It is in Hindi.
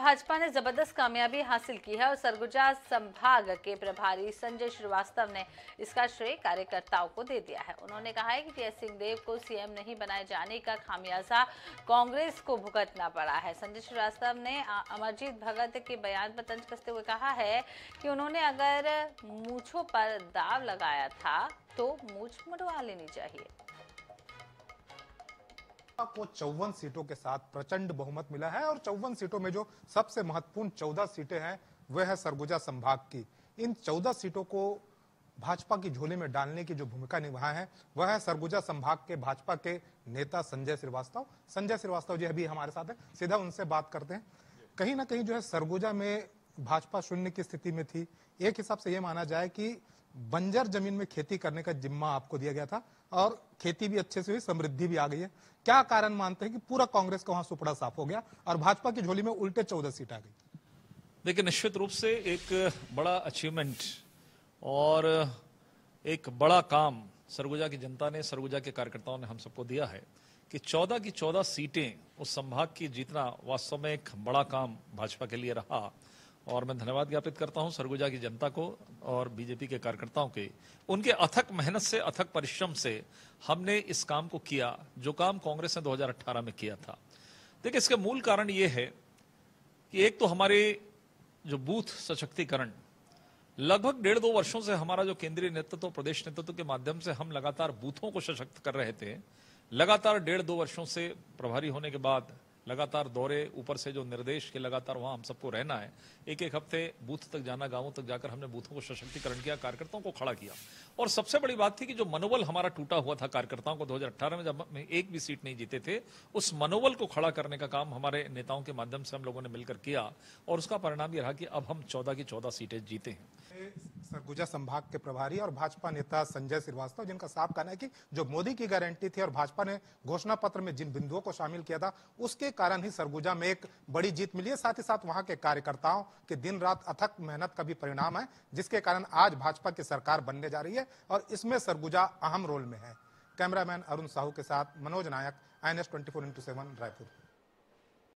भाजपा ने जबरदस्त कामयाबी हासिल की है और सरगुजा संभाग के प्रभारी संजय श्रीवास्तव ने इसका श्रेय कार्यकर्ताओं को दे दिया है उन्होंने कहा है कि टीएस सिंहदेव को सीएम नहीं बनाए जाने का खामियाजा कांग्रेस को भुगतना पड़ा है संजय श्रीवास्तव ने अमरजीत भगत के बयान पर तंज कसते हुए कहा है कि उन्होंने अगर मूछों पर दाव लगाया था तो मूछ मुड़वा लेनी चाहिए भाजपा को चौवन सीटों के साथ प्रचंड बहुमत मिला है और चौवन सीटों में जो सबसे महत्वपूर्ण चौदह सीटें हैं वह है सरगुजा संभाग की इन चौदह सीटों को भाजपा की झोली में डालने की जो भूमिका निभाए हैं वह है सरगुजा संभाग के भाजपा के नेता संजय श्रीवास्तव संजय श्रीवास्तव जी अभी हमारे साथ है सीधा उनसे बात करते हैं कहीं ना कहीं जो है सरगुजा में भाजपा शून्य की स्थिति में थी एक हिसाब से यह माना जाए कि बंजर जमीन में खेती करने का जिम्मा आपको दिया गया था और खेती भी अच्छे से हुई समृद्धि भी आ गई है क्या कारण मानते हैं कि पूरा कांग्रेस का वहां सुपड़ा साफ हो गया और भाजपा की झोली में उल्टे चौदह सीट आ गई देखिए निश्चित रूप से एक बड़ा अचीवमेंट और एक बड़ा काम सरगुजा की जनता ने सरगुजा के कार्यकर्ताओं ने हम सबको दिया है कि 14 की 14 सीटें उस संभाग की जीतना वास्तव में एक बड़ा काम भाजपा के लिए रहा और मैं धन्यवाद ज्ञापित करता हूं सरगुजा की जनता को और बीजेपी के कार्यकर्ताओं के उनके अथक मेहनत से अथक परिश्रम से हमने इस काम को किया जो काम कांग्रेस ने 2018 में किया था देखिए इसके मूल कारण ये है कि एक तो हमारे जो बूथ सशक्तिकरण लगभग डेढ़ दो वर्षों से हमारा जो केंद्रीय नेतृत्व प्रदेश नेतृत्व के माध्यम से हम लगातार बूथों को सशक्त कर रहे थे लगातार डेढ़ दो वर्षों से प्रभारी होने के बाद लगातार दौरे ऊपर से जो निर्देश के लगातार वहाँ हम सबको रहना है एक एक हफ्ते बूथ तक जाना गाँवों तक जाकर हमने बूथों को सशक्तिकरण किया कार्यकर्ताओं को खड़ा किया और सबसे बड़ी बात थी कि जो मनोबल हमारा टूटा हुआ था कार्यकर्ताओं को दो में जब एक भी सीट नहीं जीते थे उस मनोबल को खड़ा करने का काम हमारे नेताओं के माध्यम से हम लोगों ने मिलकर किया और उसका परिणाम यह रहा कि अब हम चौदह की चौदह सीटें जीते हैं सरगुजा संभाग के प्रभारी और भाजपा नेता संजय श्रीवास्तव जिनका साफ कहना है कि जो मोदी की गारंटी थी और भाजपा ने घोषणा पत्र में जिन बिंदुओं को शामिल किया था उसके कारण ही सरगुजा में एक बड़ी जीत मिली है साथ ही साथ वहां के कार्यकर्ताओं के दिन रात अथक मेहनत का भी परिणाम है जिसके कारण आज भाजपा की सरकार बनने जा रही है और इसमें सरगुजा अहम रोल में है कैमरामैन अरुण साहू के साथ Manoj Nayak I N S twenty four into seven Raipur